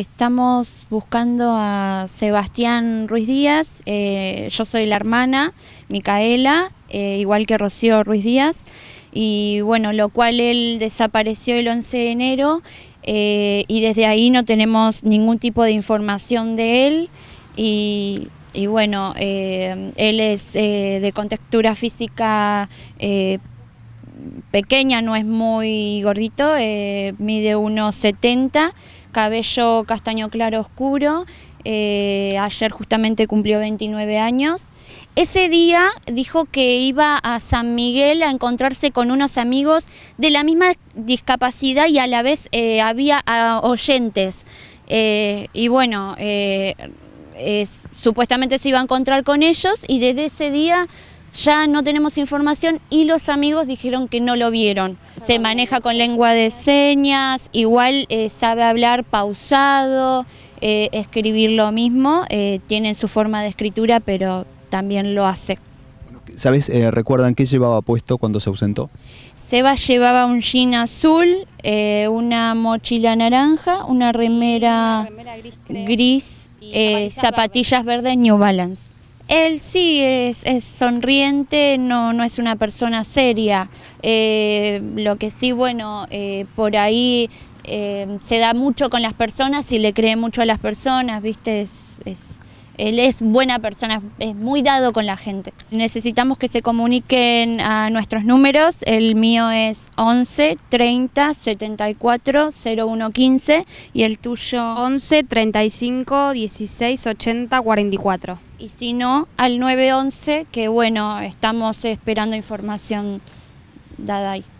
Estamos buscando a Sebastián Ruiz Díaz, eh, yo soy la hermana, Micaela, eh, igual que Rocío Ruiz Díaz, y bueno, lo cual él desapareció el 11 de enero eh, y desde ahí no tenemos ningún tipo de información de él y, y bueno, él es de contextura física pequeña, no es muy gordito, eh, mide unos 70, cabello castaño claro oscuro, eh, ayer justamente cumplió 29 años. Ese día dijo que iba a San Miguel a encontrarse con unos amigos de la misma discapacidad y a la vez eh, había oyentes. y bueno, supuestamente se iba a encontrar con ellos y desde ese día ya no tenemos información y los amigos dijeron que no lo vieron. Se maneja con lengua de señas, igual eh, sabe hablar pausado, eh, escribir lo mismo, eh, Tiene su forma de escritura, pero también lo hace. ¿Sabes? ¿Recuerdan qué llevaba puesto cuando se ausentó? Seba llevaba un jean azul, una mochila naranja, una remera, gris, zapatillas verdes New Balance. Él sí es, sonriente, no, no es una persona seria. Eh, lo que sí, bueno, eh, por ahí eh, se da mucho con las personas y le cree mucho a las personas, ¿viste? es, él es buena persona, es muy dado con la gente. Necesitamos que se comuniquen a nuestros números. El mío es 11 30 74 01 15 y el tuyo 11 35 16 80 44. Y si no, al 911, que bueno, estamos esperando información dada ahí.